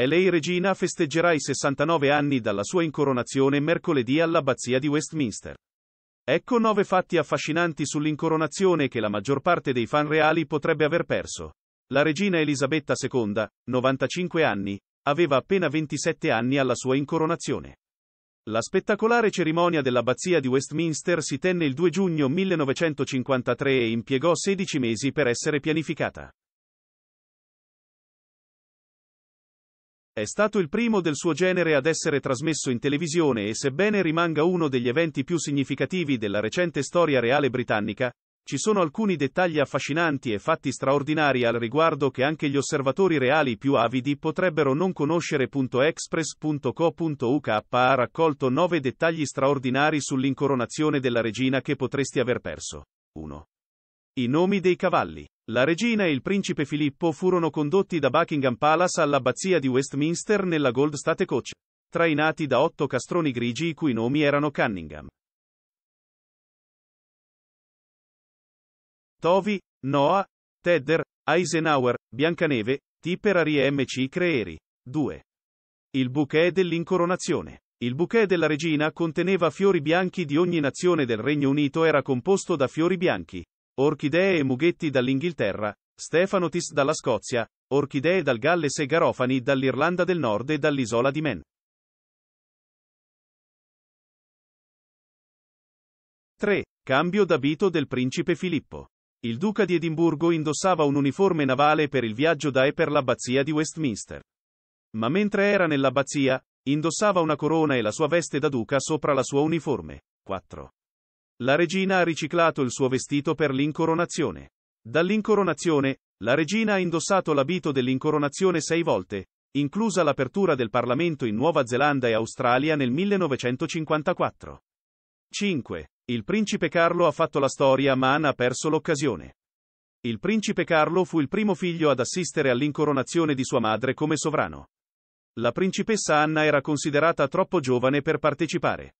E lei regina festeggerà i 69 anni dalla sua incoronazione mercoledì all'abbazia di Westminster. Ecco nove fatti affascinanti sull'incoronazione che la maggior parte dei fan reali potrebbe aver perso. La regina Elisabetta II, 95 anni, aveva appena 27 anni alla sua incoronazione. La spettacolare cerimonia dell'abbazia di Westminster si tenne il 2 giugno 1953 e impiegò 16 mesi per essere pianificata. È stato il primo del suo genere ad essere trasmesso in televisione e sebbene rimanga uno degli eventi più significativi della recente storia reale britannica, ci sono alcuni dettagli affascinanti e fatti straordinari al riguardo che anche gli osservatori reali più avidi potrebbero non conoscere. Express.co.uk ha raccolto 9 dettagli straordinari sull'incoronazione della regina che potresti aver perso. 1. I nomi dei cavalli. La regina e il principe Filippo furono condotti da Buckingham Palace all'abbazia di Westminster nella Gold State Coach, trainati da otto castroni grigi i cui nomi erano Cunningham. Tovi, Noah, Tedder, Eisenhower, Biancaneve, Tipperary e MC Creeri. 2. Il bouquet dell'incoronazione. Il bouquet della regina conteneva fiori bianchi di ogni nazione del Regno Unito era composto da fiori bianchi, Orchidee e Mughetti dall'Inghilterra, Stefano dalla Scozia, Orchidee dal Galles e Garofani dall'Irlanda del Nord e dall'isola di Man. 3. Cambio d'abito del principe Filippo. Il duca di Edimburgo indossava un uniforme navale per il viaggio da e per l'abbazia di Westminster. Ma mentre era nell'abbazia, indossava una corona e la sua veste da duca sopra la sua uniforme. 4. La regina ha riciclato il suo vestito per l'incoronazione. Dall'incoronazione, la regina ha indossato l'abito dell'incoronazione sei volte, inclusa l'apertura del Parlamento in Nuova Zelanda e Australia nel 1954. 5. Il principe Carlo ha fatto la storia ma Anna ha perso l'occasione. Il principe Carlo fu il primo figlio ad assistere all'incoronazione di sua madre come sovrano. La principessa Anna era considerata troppo giovane per partecipare.